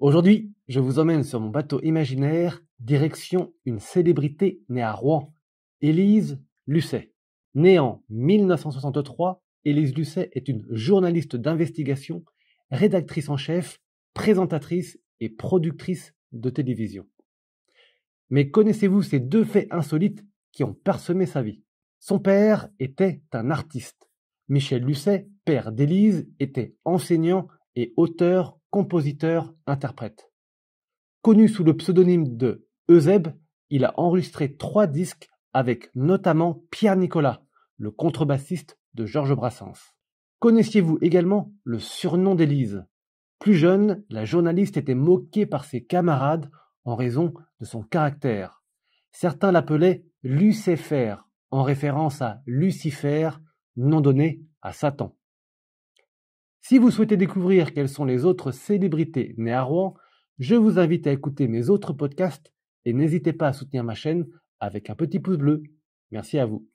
Aujourd'hui, je vous emmène sur mon bateau imaginaire, direction une célébrité née à Rouen, Élise Lucet. Née en 1963, Élise Lucet est une journaliste d'investigation, rédactrice en chef, présentatrice et productrice de télévision. Mais connaissez-vous ces deux faits insolites qui ont parsemé sa vie Son père était un artiste. Michel Lucet, père d'Élise, était enseignant et auteur compositeur-interprète. Connu sous le pseudonyme de Euseb, il a enregistré trois disques avec notamment Pierre Nicolas, le contrebassiste de Georges Brassens. Connaissiez-vous également le surnom d'Élise Plus jeune, la journaliste était moquée par ses camarades en raison de son caractère. Certains l'appelaient Lucifer, en référence à Lucifer, nom donné à Satan. Si vous souhaitez découvrir quelles sont les autres célébrités nées à Rouen, je vous invite à écouter mes autres podcasts et n'hésitez pas à soutenir ma chaîne avec un petit pouce bleu. Merci à vous.